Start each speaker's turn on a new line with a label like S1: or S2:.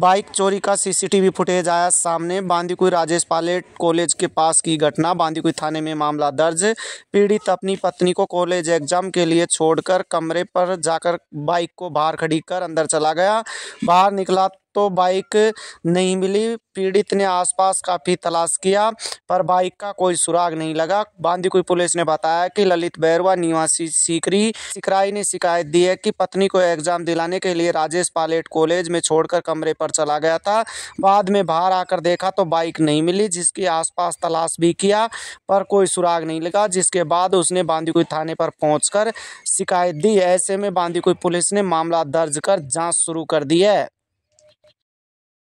S1: bike चोरी का CCTV footage आया सामने बांदीकुई राजेश पायलट कॉलेज के पास की घटना बांदीकुई थाने में मामला दर्ज पीड़ित अपनी पत्नी को कॉलेज एग्जाम के लिए छोड़कर कमरे पर जाकर बाइक को बाहर खड़ी कर अंदर चला गया बाहर निकला तो बाइक नहीं मिली पीड़ित ने आसपास काफ़ी तलाश किया पर बाइक का कोई सुराग नहीं लगा बांदीकुई पुलिस ने बताया कि ललित बैरवा निवासी सीकरी सिकराई ने शिकायत दी है कि पत्नी को एग्जाम दिलाने के लिए राजेश पायलट कॉलेज में छोड़कर कमरे पर चला गया था बाद में बाहर आकर देखा तो बाइक नहीं मिली जिसकी आसपास तलाश भी किया पर कोई सुराग नहीं लगा जिसके बाद उसने बांदीकुई थाने पर पहुँच शिकायत दी ऐसे में बांदीकुई पुलिस ने मामला दर्ज कर जाँच शुरू कर दी है